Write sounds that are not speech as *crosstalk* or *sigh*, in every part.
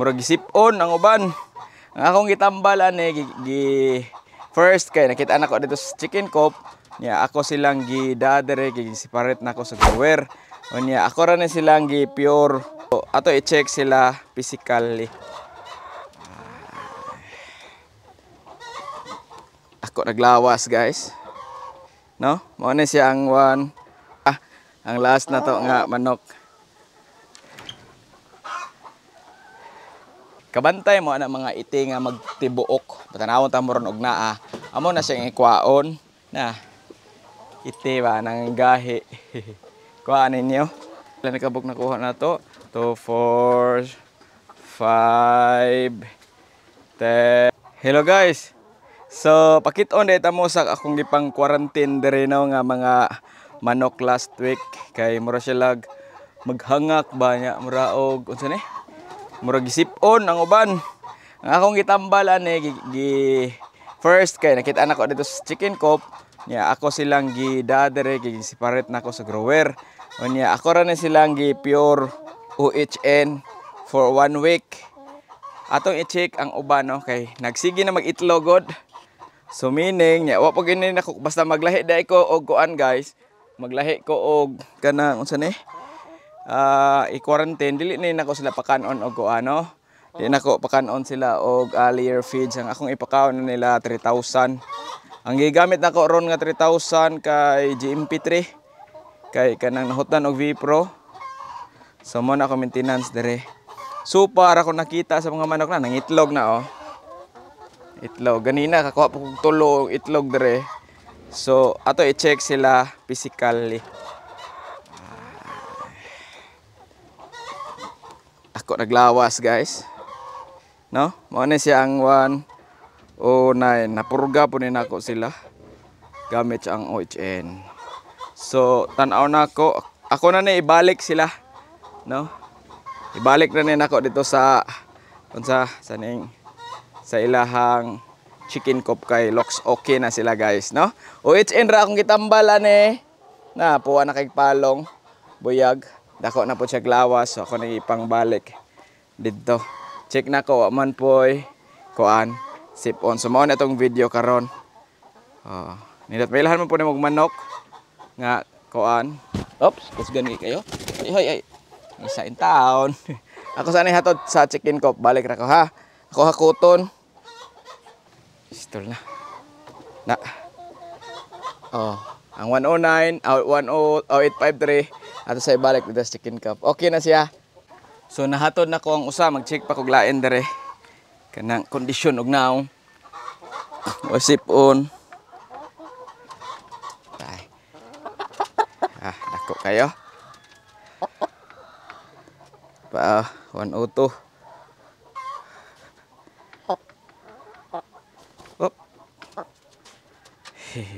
murag gisipon ang uban ang akong gitambalan ani gi, gi first kay nakita na ko dito sa chicken coop niya ako silang gi gidadere gi separate na ko sa drawer unya ako ra na silang gi pure so, ato i-check sila physically ah. ako naglawas guys no mo na siya ang one ah ang last na to nga manok Kabantay mo ana mga iti nga magtibuok. Patanawon ta mo ron og naa. Amo na siyang ikwaon na iti ba nang gahi. *laughs* Kuhaan ninyo. Ilan kabuk na kuha na to? 2, 4, 5, Hello guys! So, pakit-on dahil tamo sa akong gipang quarantine diri na nga mga manok last week kay mura siya maghangak ba niya muraog unsa ni murag on ang uban ang akong gitambalan ani gi, gi first kay nakita nako dito sa chicken coop niya ako silang gidadere gi separate nako sa grower unya ako ra na silang gi pure OHN for one week atong i-check ang uban no kay nagsige na magitlogod so meaning niya wa pa gini nako basta maglahi dai ko og kuan guys maglahi ko og kanang unsa ni eh? uh, i-quarantine dili na nako sila pakanon og ano Di na pakanon sila og uh, layer feeds ang akong ipakaon nila 3,000. Ang gigamit nako ron nga 3,000 kay GMP3 kay kanang nahutan og Vpro. So mo na ko maintenance dire. So para ko nakita sa mga manok na nangitlog na oh. Itlog ganina kakuha pa kog tulo itlog dire. So ato i-check sila physically. ko naglawas guys. No? Mao na siya ang 1 o 9. Napurga po ni nako sila gamit ang OHN. So tanaw aw na ako. Ako na ni ibalik sila. No? Ibalik na ni nako dito sa unsa sa ning sa ilahang chicken cop kay looks okay na sila guys no OHN ra akong gitambal ani na puwa na kay palong buyag dako na po siya glawas so ako na ipangbalik dito. Check na ko man poy kuan sip on. So mao na tong video karon. Oh, ah, nilat mailahan man po ni manok nga kuan. Oops, kus gani kayo. Ay ay ay. Isa in town. *laughs* Ako sana hatod sa check-in coop. Balik ra ko ha. Ako hakuton. Istol na. Na. Oh, ang 109, out 10, out 853. Ato sa ibalik dito sa check-in cup. Okay na siya. So nahatod na ko ang usa mag-check pa kog lain dere kanang kondisyon og now. wasip on. Tay. Ah, ako kayo. Pa 102. Op.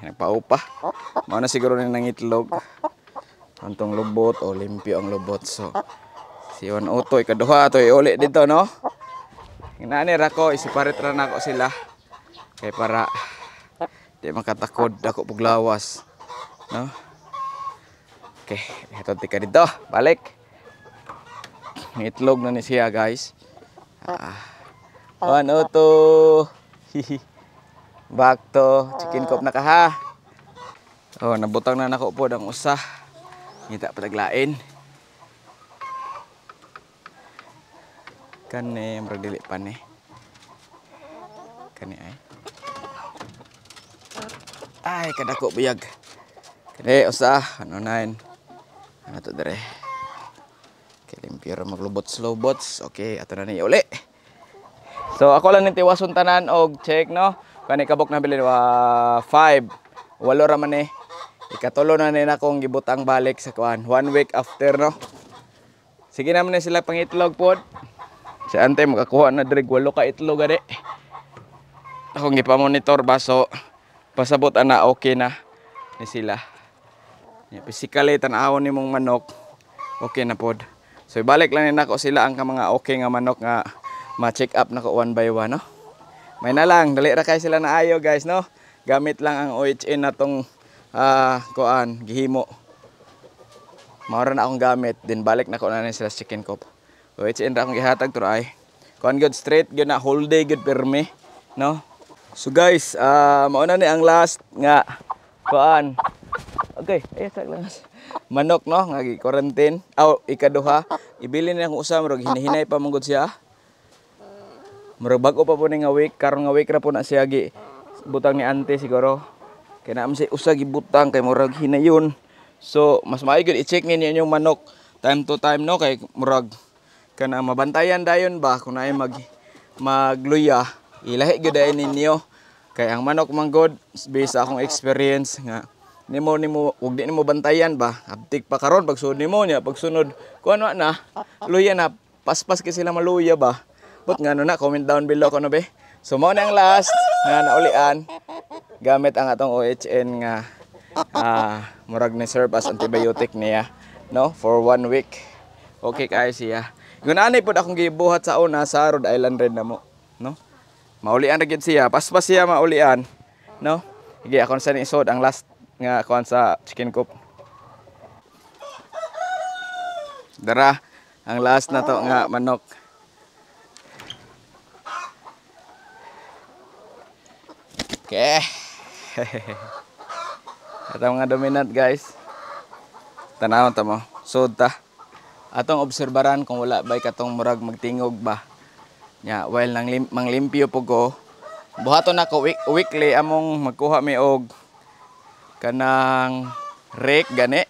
Nagpaupa. Mao na siguro nang itlog. Antong lubot o limpyo ang lubot so Si Juan Utoy kaduha to uli dito no. Inani ra ko isiparit ra nako sila kay para di makatakod ako paglawas. no. Okay, ito tika dito. Balik. Itlog na ni siya, guys. Ah. One, oh, auto. *laughs* Back to chicken coop na ka ha. Oh, nabutang na nako po ng usa. Ngita pataglain. kane berdilip pane kane ay ay kada ko biyag kane eh, usah ano nain ano to dere maglubot slow bots. okay ato na ni uli so ako lang nintiwason tanan og check no kani kabok na bilin wa 5 walo ra man ni ikatulo na ni nakong gibutang balik sa kuan one week after no Sige naman na sila pangitlog pod. Si ante makakuha na dreg walo ka itlog gani. Ako ngi pa-monitor baso pasabot ana okay na ni sila. Physically tan-awon ni mong manok okay na pod. So ibalik lang ni nako sila ang mga okay nga manok nga ma-check up nako one by one no. May na lang dali ra kay sila na ayo guys no. Gamit lang ang OHN natong uh, ah, kuan gihimo. Mawara na akong gamit din balik nako na ni sila chicken coop. So it's end akong gihatag try. Kuan good straight gyud na whole day good perme, no? So guys, uh, mao ni ang last nga kuan. Okay, ayo sa langas. Manok no nga quarantine. Aw ikaduha, ibili na akong usa murag hinahinay pa manggod siya. Murag bago pa po ni nga week, karon nga week ra po na siya gi butang ni ante siguro. Kaya naam si usa butang kay murag hinayon. So mas maayo gud i-check ninyo yung manok time to time no kay murag kana mabantayan dayon ba kung ay mag magluya ilahi gyud ninyo kay ang manok manggod god based akong experience nga nimo nimo ug di nimo bantayan ba abtik pa karon pagsunod nimo niya pagsunod kun ano na luya na paspas kay sila maluya ba but ngano na comment down below kuno be so mao na ang last nga naulian gamit ang atong OHN nga ah murag ni serve as antibiotic niya no for one week okay guys yeah Gunanay pud akong gibuhat sa una sa Rhode Island Red mo. no? Maulian ra gid siya, paspas siya maulian, no? Igi akon sa ni isod ang last nga kuan sa chicken coop. Dara, ang last na to nga manok. Okay. *laughs* Ito mga dominant guys. Tanawon ta mo. Sod ta atong obserbaran kung wala ba katong murag magtingog ba nya while nang lim manglimpyo po ko buhaton ako week weekly among magkuha mi og kanang rake gani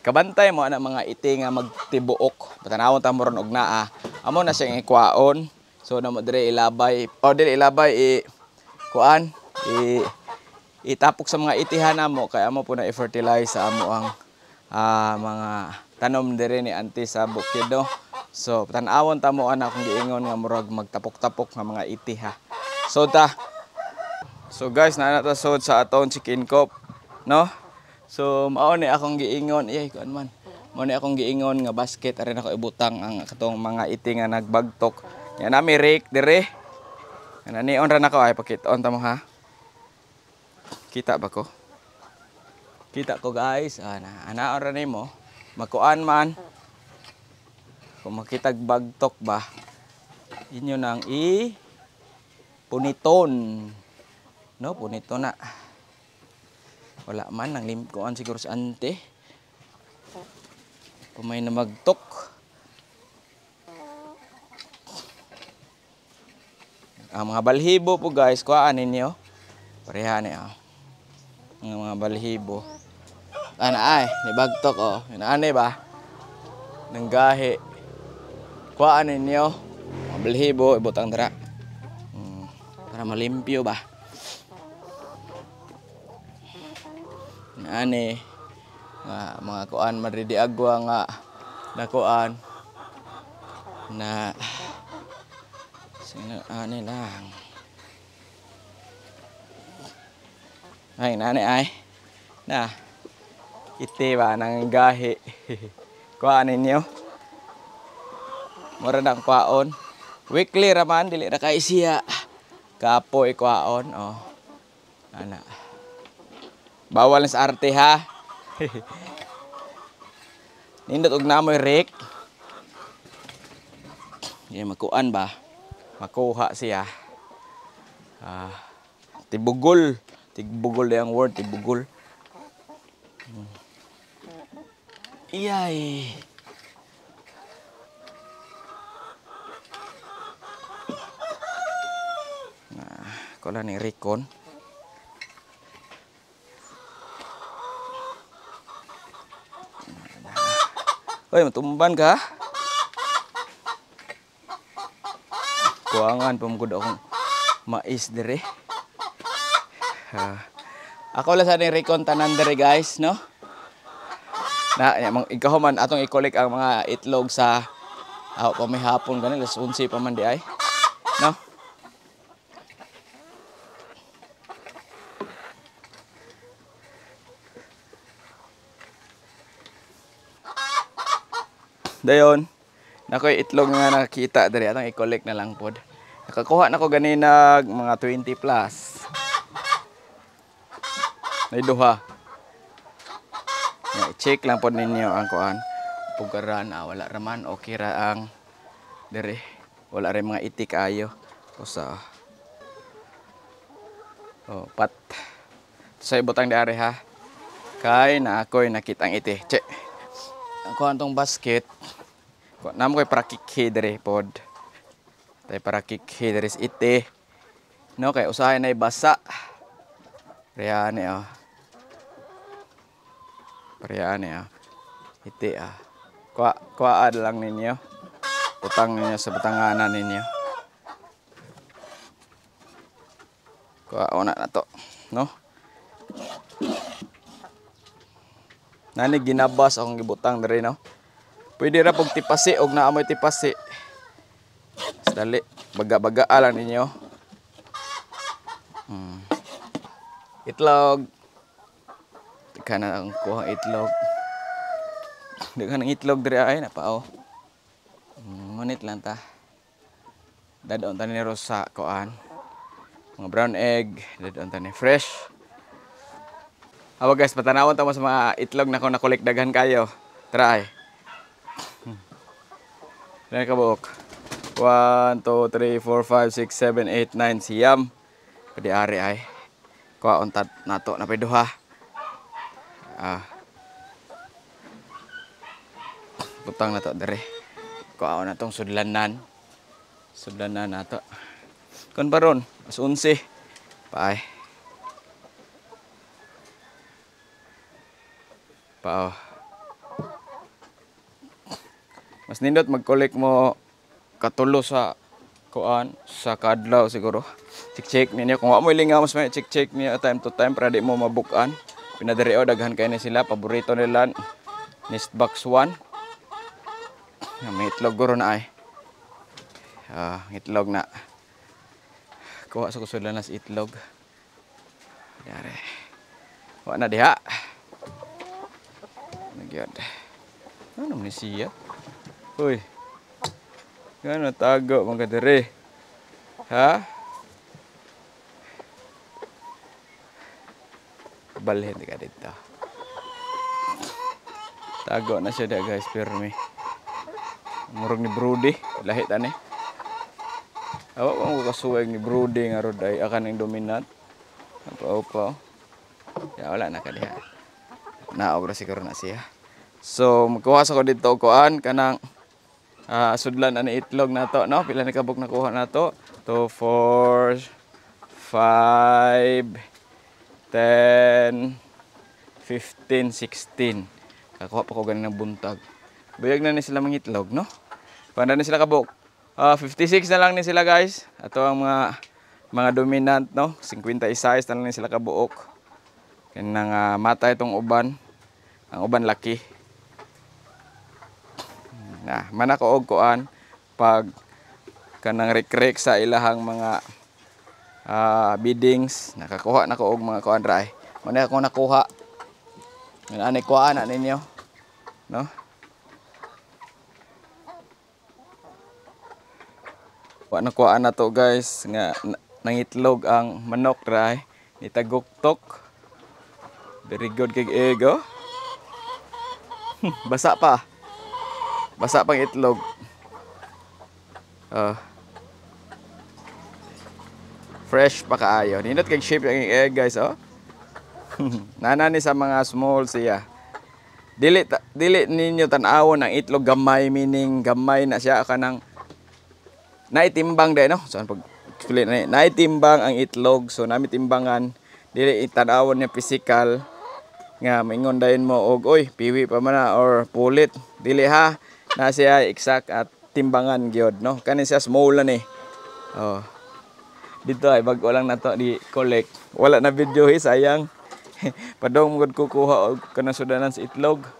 kabantay mo ana mga iti nga magtibuok patanawon ta moron og naa amo na siyang ikwaon so na mo ilabay o oh, ilabay i kuan i itapok sa mga itihan na mo kaya mo po na i-fertilize sa amo ang uh, mga tanom dere ni Auntie sa Bukido. So, tanawon ta mo anak kung giingon nga murag magtapok-tapok nga mga iti ha. So ta. So guys, naa ta sod sa aton chicken coop, no? So mao ni akong giingon, iyay kuan man. Mao ni akong giingon nga basket aron ako ibutang ang katong mga iti nga nagbagtok. Yan mi rake dere. Yan ni on ra nako ay pakit-on ta mo ha. Kita ba ko? Kita ko guys. Ana, ah, ana on ni mo makuan man kung makitag bagtok ba inyo nang i puniton no punito na wala man nang limkuan siguro sa ante kumay na magtok ang ah, mga balhibo po guys kuhaan ninyo pareha niya ang mga balhibo ana ay ni bagtok oh inaani ba ng gahi kuhaan ninyo mabilhibo ibutang dara hmm. para malimpyo ba inaani nga mga kuan maridi agwa nga nakuan na sinaan lang ay nani ay na itiba nang gahi. *laughs* kuhaan ninyo. Mura ng kuhaon. Weekly raman, dili na kay siya. Kapoy kuhaon. Oh. Ana. Bawal sa arte ha. *laughs* Nindot og namoy rek. Yan, makuan ba? Makuha siya. Ah, tibugol. Tibugol yung word, tibugol. Hmm. Iyay. Nah, kalau ni Rikon. Hoy, matumban ka. Kuangan pamugod akong mais dere. Uh, ah, ako lang sa ni Rikon tanan dere guys, no? na mang ikahuman atong i-collect ang mga itlog sa aw ah, pa may hapon ganil las 11 pa man di ay no Dayon nakoy itlog nga nakita diri atong i-collect na lang pod nakakuha nako ganinag mga 20 plus May duha check lang po ninyo ang kuan pugaran ah, wala raman okay ra ang dere wala rin mga itik ayo usa oh pat sa ibutang diare ha kay na ako'y nakitang iti che ang kuan tong basket namo kay para kikhi dere pod tay para kikhi dere iti no kay usahay na ibasa Riyan eh oh. Pariyaan niya. Iti ah. Kwa, kwaad lang ninyo. Utang ninyo sa butanganan ninyo. Kwauna na to. No? Nani ginabas akong gibutang diri no. Pwede ra pag tipasi og naamoy tipasi. Sadali. baga-baga lang ninyo. Hmm. Itlog daghan ang kuha itlog daghan ang itlog diri ay napao mm, ngunit lang ta dadon ta ni rosa koan mga brown egg dadon ta ni fresh Aba guys, patanawon ta mo sa mga itlog na ko nakulik daghan kayo. Try. Hmm. Ilan ka buok? 1, 2, 3, 4, 5, 6, 7, 8, 9. Siyam. Pwede ari ay. Kuha on nato na pwede ha ah butang na to dere kuaw na tong sudlanan sudlanan na to kon baron as 11 paay paaw mas nindot mag-collect mo katulo sa kuan sa kadlaw siguro check check niya kung wa mo ilinga mas may check check niya time to time para di mo mabukan pinadireo oh, daghan kay ni sila paborito nila nest box 1 may itlog guro na ay uh, itlog na kuha sa kusulan na si itlog dare wa na diha nagyod ano ni siya uy gano tago mga dere ha balhin tika dita tago na siya da guys pirmi murag ni Brody lahit tani awa pa ko kasuwag ni Brody nga rod ay akan ng dominant apa apa ya wala na kadiha na obra siguro na siya so magkuha sa ko dito kuan kanang uh, ah, sudlan ani itlog na to, no pila ni kabok na to. 2 4 5 Then, 15, 16. Kakuha pa ko ganun ng buntag. Buyag na ni sila mga itlog, no? Panda na sila kabok. Uh, ah, 56 na lang ni sila, guys. Ato ang mga mga dominant, no? 50 size na lang ni sila kabuok. Kanang uh, mata itong uban. Ang uban laki. Nah, mana ko og kuan pag kanang rekrek sa ilahang mga uh, biddings nakakuha na ko og mga kuan ray mo na nakuha Yan ani kuha na ninyo no Wa nakuha na to guys nga nangitlog ang manok ray ni taguktok very good kay ego *laughs* basa pa basa pang itlog ah uh, Fresh pa kaayo. Ninot kag shape ang egg guys, oh. *laughs* Nanani sa mga small siya. Dili dili ninyo tan-awon ang itlog gamay meaning gamay na siya kanang naitimbang dai no. So pag explain na naitimbang ang itlog so nami timbangan dili itan awon niya physical nga mingon dayon mo og oy piwi pa man or pulit dili ha na siya exact at timbangan gyud no kanin siya small na ni oh dito ay bago lang nato di collect wala na video hi eh, sayang *laughs* padong gud ko kuha og kanang sudanan sa itlog